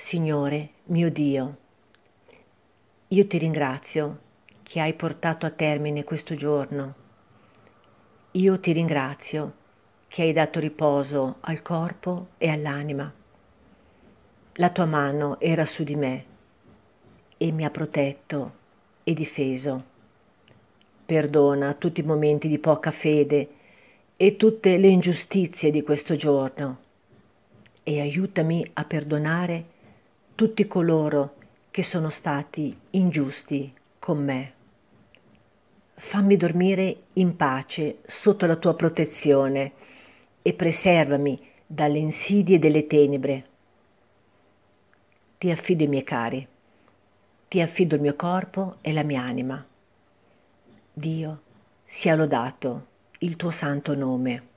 Signore mio Dio, io ti ringrazio che hai portato a termine questo giorno. Io ti ringrazio che hai dato riposo al corpo e all'anima. La tua mano era su di me e mi ha protetto e difeso. Perdona tutti i momenti di poca fede e tutte le ingiustizie di questo giorno e aiutami a perdonare tutti coloro che sono stati ingiusti con me. Fammi dormire in pace sotto la tua protezione e preservami dalle insidie delle tenebre. Ti affido i miei cari, ti affido il mio corpo e la mia anima. Dio, sia lodato il tuo santo nome.